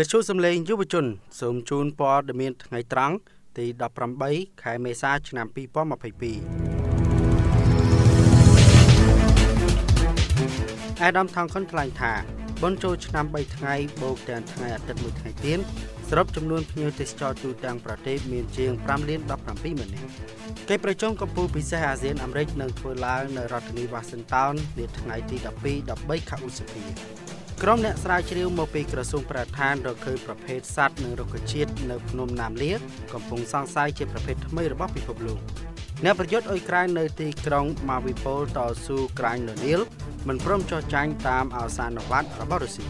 វិទ្យុសំឡេងយុវជនសូមជូនព័ត៌មានថ្ងៃ ត្រង់ទី18ខែមេសា ឆ្នាំ2022អាដាមថងខុនថ្លែងថាបនចូលឆ្នាំ3ថ្ងៃបូកទាំងថ្ងៃអាទិត្យមួយថ្ងៃទៀតសរុបចំនួនភ្ញៀវទេសចរទូទាំងប្រទេសមានជាង5លាន17ម៉ឺននាក់កិច្ចប្រជុំកំពូលពិសេសអាស៊ានអាមេរិកនឹងធ្វើឡើងនៅរដ្ឋធានី Washington នាថ្ងៃទី12-13ខែឧសភាក្រុមអ្នកស្រាវជ្រាវមកពីក្រសួងប្រធានរកឃើញប្រភេទសត្វនិងរុក្ខជាតិនៅភ្នំណាមលៀកំពុងសង្ស័យជាប្រភេទថ្មីរបស់ពិភពលោកអ្នកប្រយុទ្ធអ៊ុយក្រែននៅទីក្រុងម៉ាវីប៉ូលតស៊ូក្រាញ់លនីលមិនព្រមចោះចាញ់តាមអសានុវត្តរបស់រុស្ស៊ី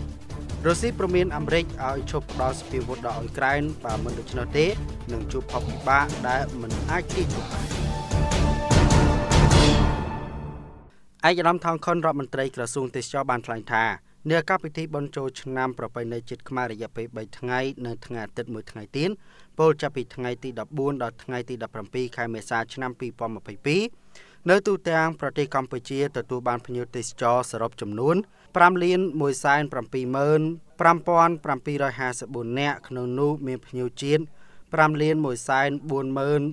រុស្ស៊ីព្រមានអាមេរិកឲ្យឈប់ផ្ដល់សពាវុធដល់អ៊ុយក្រែនបើមិនដូច្នោះទេនឹងជួបផលវិបាកដែលមិនអាចទីជបានឯកឧត្តមថងខុនរដ្ឋមន្ត្រីក្រសួងទេសចរបានថ្លែងថានាកម្មវិធីបុណ្យចូលឆ្នាំប្រពៃណីជាតិខ្មែររយៈពេល3ថ្ងៃនៅថ្ងៃអាទិត្យមួយថ្ងៃទៀតពលចាប់ពីថ្ងៃទី14ដល់ថ្ងៃទី17ខែមេសាឆ្នាំ2022នៅទូទាំងប្រទេសកម្ពុជាទទួលបានភ្ញៀវទេសចរសរុបចំនួន5លាន1,755,754នាក់ក្នុងនោះមានភ្ញៀវជាតិ5លាន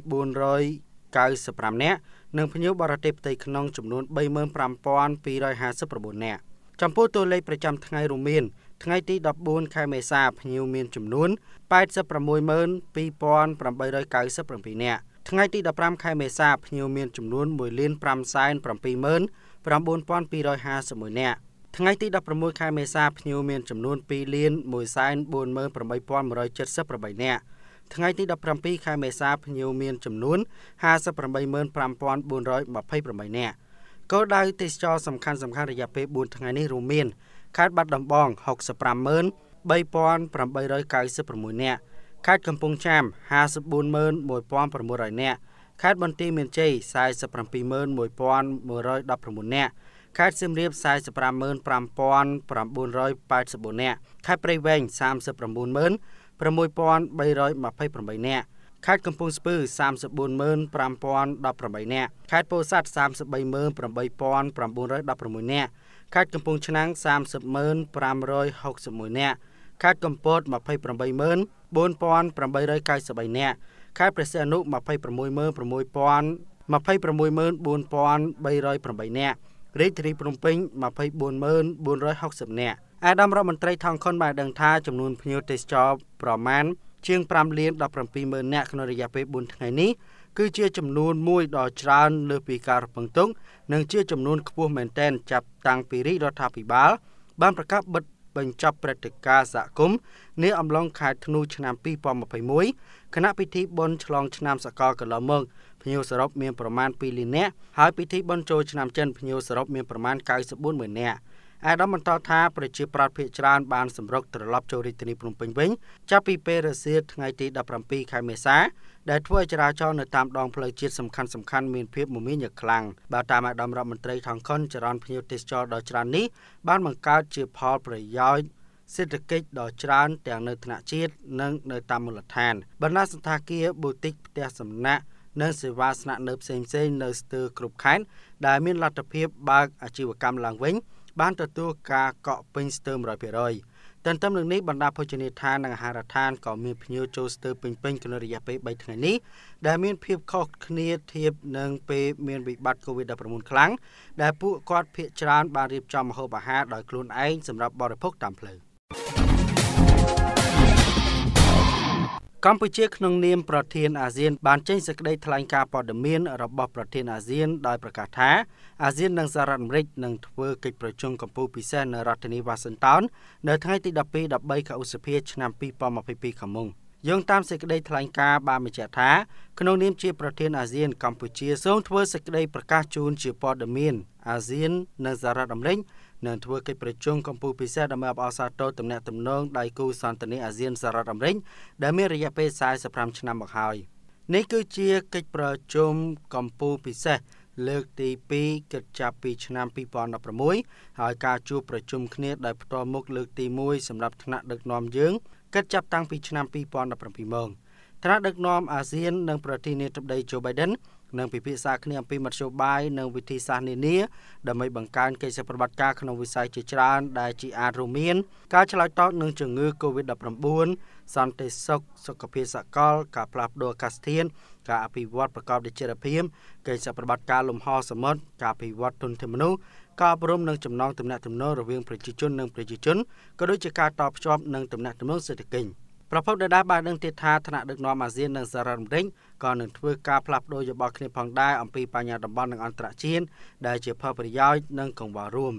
1,4495នាក់និងភ្ញៀវបរទេសផ្ទៃក្នុងចំនួន35,259នាក់ចំពោះតួលេខប្រចាំថ្ងៃរួមមានថ្ងៃទី14ខែមេសាភ្ញៀវមានចំនួន862897នាក់ថ្ងៃទី15ខែមេសាភ្ញៀវមានចំនួន1,570,000 9251នាក់ថ្ងៃទី16ខែមេសាភ្ញៀវមានចំនួន2,148,178នាក់ថ្ងៃទី17ខែមេសាភ្ញៀវមានចំនួន585428នាក់គោលដៅទេសចរសំខាន់សំខាន់រយៈពេល4ថ្ងៃនេះរួមមានខេត្តបាត់ដំបង653,896នាក់ខេត្តកំពង់ចាម541,900នាក់ខេត្តបន្ទាយមានជ័យ47,1119នាក់ខេត្តសៀមរាប45,984នាក់ខេត្តព្រៃវែង39,6328នាក់ខេត្តកំពង់ស្ពឺ345018នាក់ខេត្តពោធិ៍សាត់338916នាក់ខេត្តកំពង់ឆ្នាំង30561នាក់ខេត្តកំពត284893នាក់ខេត្តព្រះសីហនុ266000 264308នាក់រាជធានីភ្នំពេញ24460នាក់អាដាមរដ្ឋមន្ត្រីថងខុនបានដឹងថាចំនួនភ្ញៀវទេសចរប្រមាណជាង5លាន170000នាក់ក្នុងរយៈពេល4ថ្ងៃនេះគឺជា ចំនួនមួយដ៏ច្រើនលើសពីការរំពឹងទុកនិងជាចំនួនខ្ពស់មែនទែនចាប់តាំងពីរាជរដ្ឋាភិបាល បានប្រកាសបិទបញ្ចប់ព្រឹត្តិការណ៍សហគមន៍នាអំឡុងខែធ្នូ ឆ្នាំ2021គណៈពិធីបុណ្យឆ្លងឆ្នាំសកលកន្លងមកភ្ញៀវសរុបមានប្រមាណ2លាននាក់ហើយពិធីបុណ្យចូលឆ្នាំចិនភ្ញៀវសរុបមានប្រមាណ94ម៉ឺននាក់អាដាមបន្តថាប្រជាប្រដ្ឋភៀកច្រើនបានសម្រុកត្រឡប់ចូលរាជធានីភ្នំពេញវិញចាប់ពីពេលរសៀលថ្ងៃទី17ខែមេសាដែលធ្វើឲ្យចរាចរណ៍នៅតាមដងផ្លូវជាតិសំខាន់សំខាន់មានភាពមមាញឹកខ្លាំងបើតាមអាដាមរដ្ឋមន្ត្រីថងខុនចរន្តភ្នៀវទេសចរដ៏ច្រើននេះបានបង្កើតជាផលប្រយោជន៍សេដ្ឋកិច្ចដ៏ច្រើនទាំងនៅថ្នាក់ជាតិនិងនៅតាមមូលដ្ឋានបណ្ដាសន្តាគារបូតិកផ្ទះសំណាក់និងសេវាស្នាក់នៅផ្សេងៗនៅស្ទើរគ្រប់ខេត្តដែលមានលទ្ធភាពបើកអាជីវកម្មឡើងវិញ។បានទទួលការកក់ពេញស្ទើរ100%ទន្ទឹមនឹងនេះបណ្ដាភោជនីយដ្ឋាននិងអាហារដ្ឋានក៏មានភ្ញៀវចូលស្ទើរពេញពេញក្នុងរយៈពេល3ថ្ងៃនេះដែលមានភាព ខុសគ្នាធៀបនឹងពេលមានវិបត្តិ COVID-19 ខ្លាំងដែលពួកគាត់ភ័យច្រើន បានរៀបចំម្ហូបអាហារដោយខ្លួនឯងសម្រាប់បរិភោគតាមផ្លូវ។កម្ពុជាក្នុងនាមប្រធានអាស៊ាន បានចេញសេចក្តីថ្លែងការណ៍ព័ត៌មានរបស់ប្រធានអាស៊ានដោយប្រកាសថាអាស៊ាននិងសហរដ្ឋអាមេរិកនឹងធ្វើកិច្ចប្រជុំកំពូលពិសេសនៅរដ្ឋធានី Washington នៅថ្ងៃទី12-13ខែឧសភាឆ្នាំ2022ខាងមុខយោងតាមសេចក្តីថ្លែងការណ៍បានបញ្ជាក់ថាក្នុងនាមជាប្រធានអាស៊ានកម្ពុជាសូមធ្វើសេចក្តីប្រកាសជូនជាព័ត៌មានអាស៊ាននិងសហរដ្ឋអាមេរិកនឹងធ្វើកិច្ចប្រជុំកម្ពុជាពិសេសដើម្បីអបអរសាទរទំនាក់ទំនងដៃគូសន្តិនិកអាស៊ានសហរដ្ឋអាមេរិកដែលមានរយៈពេល45ឆ្នាំមកហើយនេះគឺជាកិច្ចប្រជុំកម្ពុជាពិសេសលើកទី2គិតចាប់ពីឆ្នាំ2016ហើយការជួបប្រជុំគ្នាដោយផ្ទាល់មុខលើកទី1សម្រាប់ថ្នាក់ដឹកនាំយើងគិតចាប់តាំងពីឆ្នាំ2017មកថ្នាក់ដឹកនាំអាស៊ាននិងប្រធានាធិបតី Joe Biden និងពិភាក្សាគ្នាអំពីមធ្យោបាយនិងវិធីសាស្ត្រនានាដើម្បីបង្កើនកិច្ចប្រតិបត្តិការក្នុងវិស័យជាច្រើនដែលជាអាចរួមមានការឆ្លើយតបនឹងជំងឺ Covid-19 សន្តិសុខសុខភាពសកលការផ្លាស់ប្តូរអាកាសធាតុការអភិវឌ្ឍប្រកបដោយចីរភាពកិច្ចប្រតិបត្តិការលំហសមុទ្រការអភិវឌ្ឍទុនធានមនុស្សការអប់រំនិងចំណងទំនាក់ទំនងរវាងប្រជាជននិងប្រជាជនក៏ដូចជាការតបភ្ជាប់និងទំនាក់ទំនងសេដ្ឋកិច្ចប្រពន្ធដដាបាននឹងទីថាថ្នាក់ដឹកនាំអាស៊ាននិងសារ៉ាត់អាមេរិកក៏នឹងធ្វើការផ្លាស់ប្តូរយោបល់គ្នាផងដែរអំពីបញ្ហាតំបន់និងអន្តរជាតិដែលជាផលប្រយោជន៍និងកង្វល់រួម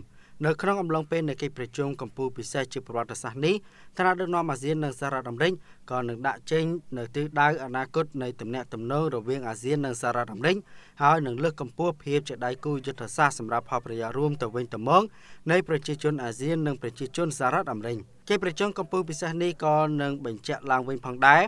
នៅក្នុងអំឡុងពេលនៃកិច្ចប្រជុំកម្ពុជាពិសេសជាប្រវត្តិសាស្ត្រនេះថ្នាក់ដឹកនាំអាស៊ាននិងសារ៉ាត់អាមេរិកក៏នឹងដាក់ចេញនៅទិសដៅអនាគតនៃទំនាក់ទំនងរវាងអាស៊ាននិងសារ៉ាត់អាមេរិកហើយនឹងលើកកម្ពស់ភាពជាដៃគូយុទ្ធសាស្ត្រសម្រាប់ផលប្រយោជន៍រួមទៅវិញទៅមកនៃប្រជាជនអាស៊ាននិងប្រជាជនសារ៉ាត់អាមេរិក។កិច្ចប្រជុំកម្ពុជាពិសេសនេះក៏នឹងបញ្ជាក់ឡើងវិញផងដែរ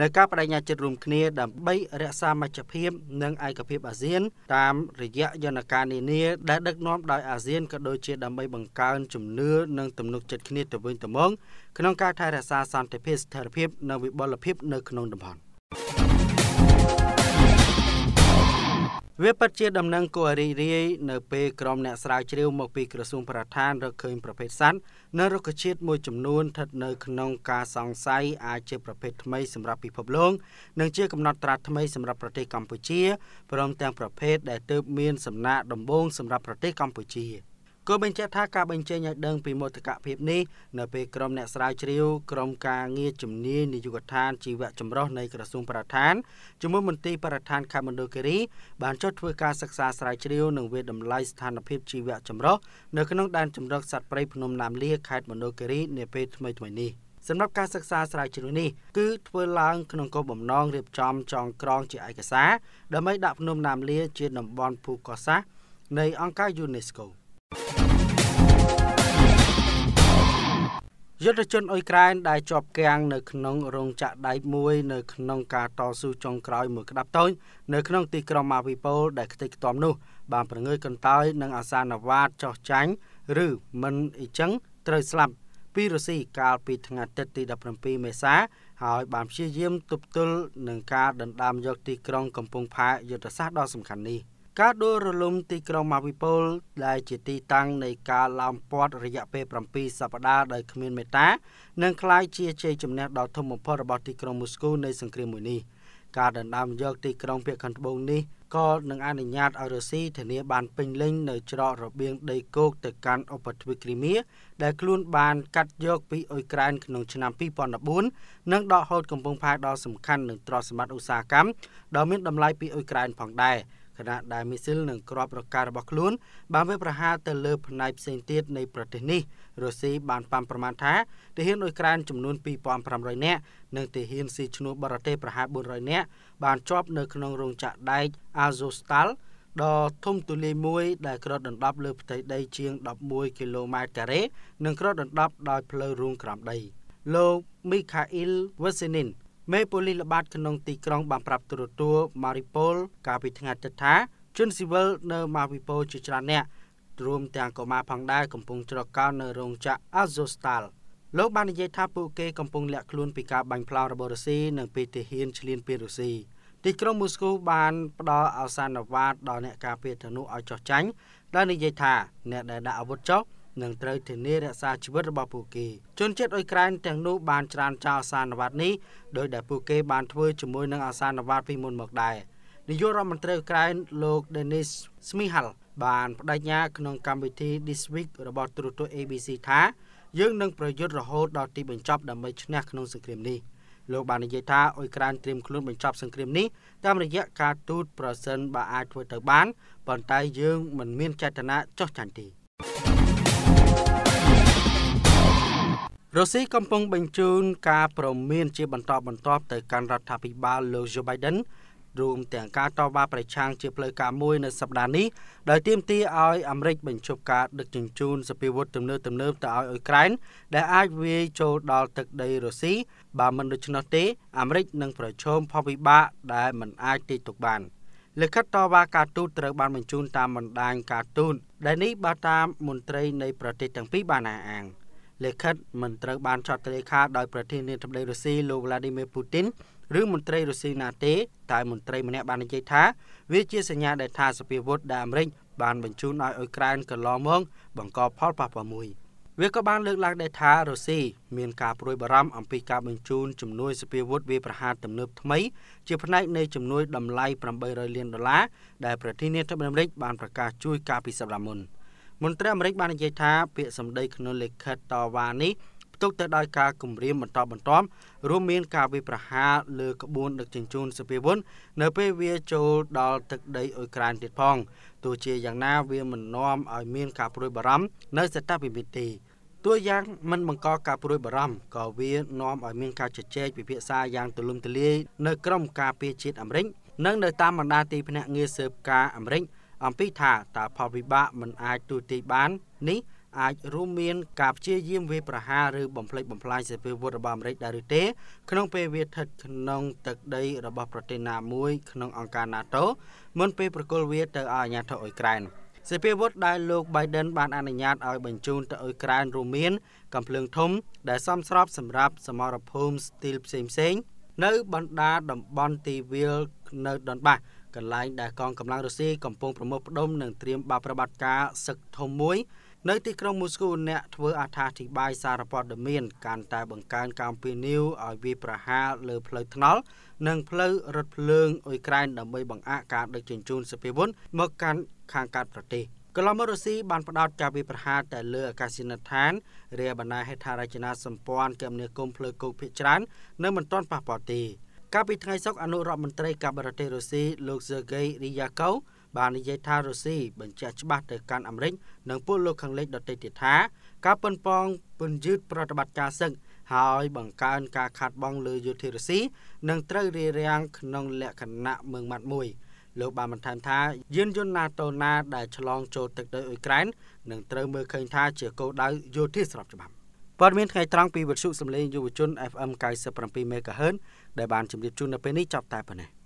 នៅការបដិញ្ញាចិត្តរួមគ្នាដើម្បីរក្សាមជ្ឈភាព និងឯកភាពអាស៊ានតាមរយៈយន្តការនានាដែលដឹកនាំដោយអាស៊ានក៏ដូចជាដើម្បីបង្កើនជំនឿនិងទំនុកចិត្តគ្នាទៅវិញទៅមកក្នុងការថែរក្សាសន្តិភាពស្ថិរភាពនិងវិបលភាពនៅក្នុងតំបន់វាពិតជាដំណឹងគួររីករាយនៅពេលក្រុមអ្នកស្រាវជ្រាវ មក ពីក្រសួងប្រឋានរកឃើញប្រភេទសត្វនៅរុក្ខជាតិមួយចំនួនស្ថិតនៅក្នុងការសង្ស័យអាចជាប្រភេទថ្មីសម្រាប់ពិភពលោកនិងជាកំណត់ត្រាថ្មី សម្រាប់ប្រទេសកម្ពុជាព្រមទាំងប្រភេទដែលទើបមានសំណាកដំបូងសម្រាប់ប្រទេសកម្ពុជា។ក៏បញ្ជាក់ថាការបញ្ចេញឲ្យដឹងពីមោទកភាពនេះនៅពេលក្រុមអ្នកស្រាវជ្រាវក្រុមការងារជំនាញនយោបាយកឋានជីវៈចម្រុះនៃក្រសួងបរិស្ថានជាមួយមន្ទីរបរិស្ថានខេត្តមណ្ឌលគិរីបានចុះធ្វើការសិក្សាស្រាវជ្រាវនិងវិតម្លៃស្ថានភាពជីវៈចម្រុះនៅក្នុងដែនជម្រកសត្វព្រៃភ្នំណាមលាខេត្តមណ្ឌលគិរីនាពេលថ្មីៗនេះ។សម្រាប់ការសិក្សាស្រាវជ្រាវនេះគឺធ្វើឡើង ក្នុងគោលបំណងរៀបចំចងក្រងជាឯកសារដើម្បីដាក់ភ្នំណាមលាជាតំបន់ភូកោះសាសនៃអង្គការ UNESCO ។យុទ្ធជនអ៊ុយក្រែនដែលជាប់គាំងនៅក្នុងរោងចក្រដែកមួយនៅក្នុងការតស៊ូចុងក្រោយមួយក្តាប់តូចនៅក្នុងទីក្រុងម៉ាវីប៉ូលដែលខ្ទេចខ្ទាំនោះបានប្រងើយកន្តើយនឹងអាសានវ៉ាតចោះចាញ់ ឬមិនអីចឹងត្រូវស្លាប់ពីរុស្ស៊ីកាលពីថ្ងៃអាទិត្យទី17មេសាហើយបានព្យាយាមទប់ទល់នឹងការដណ្ដើមយកទីក្រុងកំពង់ផែយុទ្ធសាស្ត្រដ៏សំខាន់នេះ។ការដួលរលំទីក្រុងម៉ាវិពលដែលជាទីតាំងនៃការឡោមព័ទ្ធរយៈពេល7សប្តាហ៍ដោយគ្មានមេត្តានឹងក្លាយជាជ័យជំនះដ៏ធំបំផុតរបស់ទីក្រុងមូស្គូនៃសង្គ្រាមមួយនេះការដណ្ដើមយកទីក្រុងភាគខាងត្បូងនេះក៏នឹងអនុញ្ញាតឲ្យរុស្ស៊ីធានាបានពេញលេញនៅច្រករបៀងដីគោកទៅកាន់ឧបទ្វីបគ្រីមៀដែលខ្លួនបានកាត់យកពីអ៊ុយក្រែនក្នុងឆ្នាំ2014និងដកហូតកំពង់ផែដ៏សំខាន់នឹងទ្រព្យសម្បត្តិឧស្សាហកម្មដ៏មានតម្លៃពីអ៊ុយក្រែនផងដែរ។ខណៈដែលមីស៊ីលនិងគ្រាប់រការបស់ខ្លួន បានវាប្រហារទៅលើ ផ្នែកផ្សេងទៀតនៃប្រទេសនេះរុស្ស៊ីបានប៉ាន់ប្រមាណថាទាហានអ៊ុយក្រែនចំនួន2500នាក់និងទាហានស៊ីឈ្នួលបរទេសប្រហែល400នាក់បានជាប់នៅក្នុងរោងចក្រដែក Azovstal ដ៏ធំទូលាយមួយ ដែលគ្របដណ្ដប់លើផ្ទៃដី ជាង11គីឡូម៉ែត្រការ៉េនិងគ្របដណ្ដប់ ដោយផ្លូវរួមក្រំដីលោក Mikhail Vesenin មេប៉ូលីសល្បាតក្នុងទីក្រុងបានប្រាប់ទូរទស្សន៍ Maripol កាលពីថ្ងៃអាទិត្យថា ជនស៊ីវិលនៅ Maripol ជាច្រើនអ្នករួមទាំងកុមារផងដែរកំពុងច្រកោលនៅរោងចក្រ Azostal លោកបាននិយាយថាពួកគេកំពុងលាក់ខ្លួនពីការបាញ់ផ្លោងរបស់រុស្ស៊ីនៅពេលទាហានឈ្លានពានរុស្ស៊ីទីក្រុងមូស្គូបានផ្ដល់អវសានវ៉ាតដល់អ្នកការពារធនុឲ្យចោះចាញ់ដែលនិយាយថាអ្នកដែលដាក់អាវុធចោះនិងត្រូវធានារក្សាជីវិតរបស់ពួកគេជនជាតិអ៊ុយក្រែនទាំងនោះបានច្រានចោលអាសានវត្តនេះដោយដែលពួកគេបានធ្វើជាមួយនឹងអាសានវត្តពីមុនមកដែរនាយករដ្ឋមន្ត្រីអ៊ុយក្រែនលោក Denis Smihal បានបដិញ្ញាក្នុងកម្មវិធី This Week របស់ទូរទស្សន៍ ABC ថាយើង នឹងប្រយុទ្ធរហូតដល់ទីបញ្ចប់ដើម្បីឈ្នះក្នុងសង្គ្រាមនេះលោកបាននិយាយថាអ៊ុយក្រែនត្រៀមខ្លួនបញ្ចប់សង្គ្រាមនេះតាម រយៈការទូតប្រសិនបើអាចធ្វើទៅបានប៉ុន្តែយើងមិនមានចេតនាចោះចាញ់ទេ។រុស្ស៊ីកំពុងបញ្ជូនការប្រមានជាបន្តបន្ទាប់ទៅកាន់រដ្ឋាភិបាលលោក Joe Biden រួមទាំងការតវ៉ាប្រឆាំងជាផ្លូវការមួយនៅសប្តាហ៍នេះដោយទាមទារឲ្យអាមេរិកបញ្ឈប់ការដឹកជញ្ជូនសពាវុធទំនើបទំនើបទៅឲ្យអ៊ុយក្រែនដែលអាចវាយចូលដល់ទឹកដីរុស្ស៊ីបើមិនដូច្នោះទេអាមេរិកនឹងប្រឈមផលវិបាកដែលមិនអាចទាយទុកបានលិខិតតវ៉ាការទូតត្រូវបានបញ្ជូនតាមបណ្ដាញការទូតដែលនេះបើតាមមន្ត្រីនៃប្រទេសទាំងពីរបានអះអាង។លិខិតមិនត្រូវបានចុះលេខាដោយប្រធានាធិបតីរុស្ស៊ីលោក Vladimir Putin ឬមន្ត្រីរុស្ស៊ីណាទេតែមន្ត្រីម្នាក់បាននិយាយថាវាជាសញ្ញាដែលថាសភាវុធដែលអាមេរិកបានបញ្ជូនឲ្យអ៊ុយក្រែនកន្លងមកបង្កផលប៉ះពាល់មួយវាក៏បានលើកឡើងដែរថារុស្ស៊ីមានការព្រួយបារម្ភអំពីការបញ្ជូនជំនួយសពាវុធវាប្រហារទំនើបថ្មី ជាផ្នែកនៃជំនួយតម្លៃ800លានដុល្លារដែលប្រធានាធិបតីអាមេរិកបានប្រកាសជួយកាលពីសប្តាហ៍មុន។មន្ត្រីអាមេរិកបាននិយាយថាពាក្យសម្ដីក្នុងលិខិតតវ៉ានេះផ្ទុកទៅដោយការគំរាមបន្តបន្ទាប់រួមមានការវាយប្រហារលើក្បួនដឹកជញ្ជូនសភាវុននៅពេលវាចូលដល់ទឹកដីអ៊ុយក្រែនទៀតផងទោះជាយ៉ាងណាវាមិននាំឲ្យមានការព្រួយបារម្ភនៅសេដ្ឋវិវិទ្យាួយ៉ាងមិនបង្កការព្រួយបារម្ភក៏វានាំឲ្យមានការជជែកពិភាក្សាយ៉ាងទូលំទូលាយនៅក្រមការពារជាតិអាមេរិកនិងនៅតាមបណ្ដាទីភ្នាក់ងារស៊ើបការអាមេរិកអំពីថាតើផលវិបាកមិនអាចទូទាយបាន នេះអាចរួមមានការព្យាយាមវាប្រហារឬបំផ្លិចបំផ្លាញសេរីវុធរបស់អាមេរិកដែរឬទេ ក្នុងពេលវាស្ថិតក្នុងទឹកដីរបស់ប្រទេសណាមួយក្នុងអង្គការ NATO មុនពេលប្រគល់វាទៅឲ្យអាជ្ញាធរអ៊ុយក្រែនសេរីវុធដែលលោក Biden បានអនុញ្ញាតឲ្យបញ្ជូនទៅអ៊ុយក្រែនរួមមានកំភ្លើងធំ ដែលសមស្របសម្រាប់សមរភូមិស្ទីលផ្សេងៗនៅបណ្ដាតំបន់ទីវាលនៅដុនបាសកន្លែងដែលកងកម្លាំងរុស្ស៊ីកំពុងប្រមូលផ្ដុំនិងត្រៀមបបប្រតិបត្តិការសឹកធំមួយនៅទីក្រុងមូស្គូអ្នកធ្វើអត្ថាធិប្បាយសារព័ត៌មានកាន់តែបង្កើនការអំពាវនាវឲ្យវាយប្រហារលើផ្លូវថ្នល់និងផ្លូវរថភ្លើងអ៊ុយក្រែនដើម្បីបង្អាក់ការដឹកជញ្ជូនសភាវុនមកកាន់ខាងកើតប្រទេសកន្លងមករុស្ស៊ីបានផ្ដោតការវាយប្រហារតែលើអាកាសយានដ្ឋានរាយបណ្ដាហេដ្ឋារចនាសម្ព័ន្ធគមនាគមន៍ផ្លូវគោកភាគច្រើននៅមិនទាន់ប៉ះពាល់ទេកាលពីថ្ងៃសុក្រអនុរដ្ឋមន្ត្រីការបរទេសរុស្ស៊ីលោក Sergei Ryakov បាននិយាយថារុស្ស៊ីបញ្ជាក់ច្បាស់ទៅកាន់អាមេរិកនិងពលលោកខាងលិចដទៃទៀតថា ការប៉ុនប៉ងពន្យឺតប្រតិបត្តិការសឹកហើយបង្កើនការខាត់បងលើយោធារុស្ស៊ីនិងត្រូវរារាំងក្នុងលក្ខណៈមើងម៉ាត់មួយលោកបានបន្ថែមថាយានយន្ត NATO ណាដែលឆ្លងចូលទឹកដីអ៊ុយក្រែននឹងត្រូវមើលឃើញថាជាគោលដៅយោធាស្របច្បាប់ព័ត៌មានថ្ងៃត្រង់ពីវិទ្យុសំឡេងយុវជន FM 97 MHz ដែលបានជម្រាបជូននៅពេលនេះចាប់តែប៉ុណ្ណេះ។